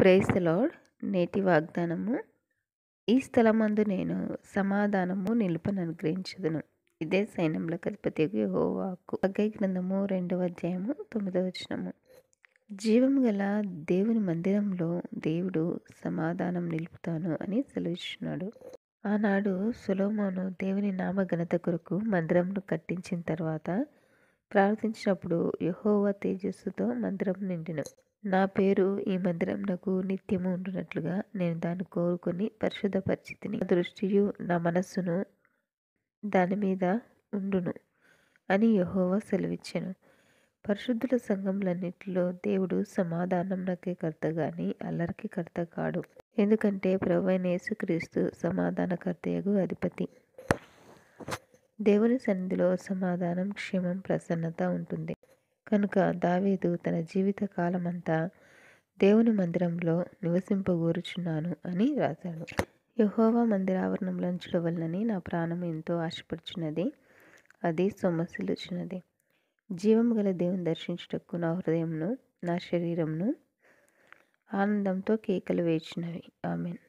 praise lord నేటి వాగ్దానము ఈ స్థలమందు నేను సమాధానము నిలుపను అనుగ్రహించదును ఇదే సైన్యంలో అధిపతి హోవాకు అగ్గై గ్రంథము రెండవ అధ్యాయము తొమ్మిదవ వచనము జీవం గల దేవుని మందిరంలో దేవుడు సమాధానం నిలుపుతాను అని సెలవిస్తున్నాడు ఆనాడు సులోమోను దేవుని నామఘనత కొరకు మందిరంను కట్టించిన తర్వాత ప్రార్థించినప్పుడు యహోవ తేజస్సుతో మందిరం నిండిన నా పేరు ఈ మందిరం నాకు నిత్యము ఉండునట్లుగా నేను దాన్ని కోరుకుని పరిస్థితిని దృష్టియు నా మనస్సును దాని మీద ఉండును అని యహోవా సెలవిచ్చాను పరిశుద్ధుల సంఘంలన్నింటిలో దేవుడు సమాధానంకే కర్త గాని అల్లరికి కర్త కాడు ఎందుకంటే క్రీస్తు యేసుక్రీస్తు సమాధానకర్తయగు అధిపతి దేవుని సన్నిధిలో సమాధానం క్షేమం ప్రసన్నత ఉంటుంది కనుక దావీదు తన జీవిత కాలమంతా దేవుని మందిరంలో నివసింపగూరుచున్నాను అని రాశాడు యహోవా మందిరావరణంలో చూడవలనని నా ప్రాణం ఎంతో ఆశపడుచున్నది అది సొమ్మసిలుచున్నది జీవం గల దేవుని దర్శించుటకు నా హృదయంను నా శరీరంను ఆనందంతో కేకలు వేచినవి ఆమెన్